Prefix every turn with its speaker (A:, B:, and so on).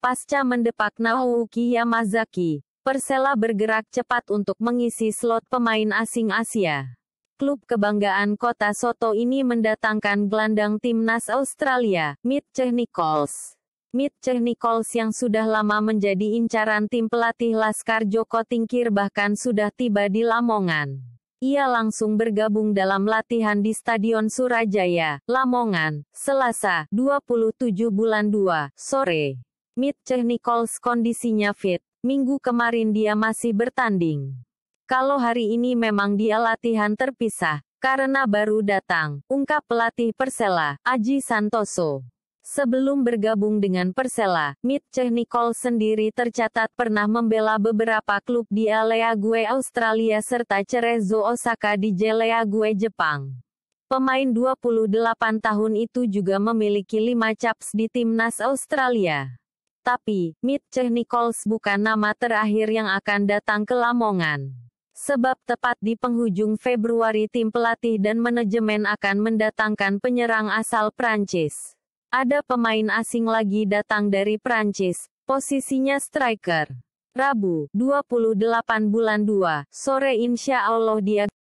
A: Pasca mendepak Naoki Yamazaki, Persela bergerak cepat untuk mengisi slot pemain asing Asia. Klub kebanggaan kota Soto ini mendatangkan gelandang timnas Australia, Mitch Nichols. Mitch Nichols yang sudah lama menjadi incaran tim pelatih Laskar Joko Tingkir bahkan sudah tiba di Lamongan ia langsung bergabung dalam latihan di Stadion Surajaya, Lamongan, Selasa, 27 bulan 2, sore. Mitchell Nichols kondisinya fit. Minggu kemarin dia masih bertanding. Kalau hari ini memang dia latihan terpisah, karena baru datang, ungkap pelatih Persela, Aji Santoso. Sebelum bergabung dengan Persela, Mitchell Nichols sendiri tercatat pernah membela beberapa klub di Aleague Australia serta Cerezo Osaka di Jeleague Jepang. Pemain 28 tahun itu juga memiliki 5 caps di timnas Australia. Tapi, Mitch Nichols bukan nama terakhir yang akan datang ke Lamongan. Sebab tepat di penghujung Februari tim pelatih dan manajemen akan mendatangkan penyerang asal Prancis. Ada pemain asing lagi datang dari Prancis, posisinya striker. Rabu, 28 bulan 2, sore insya Allah dia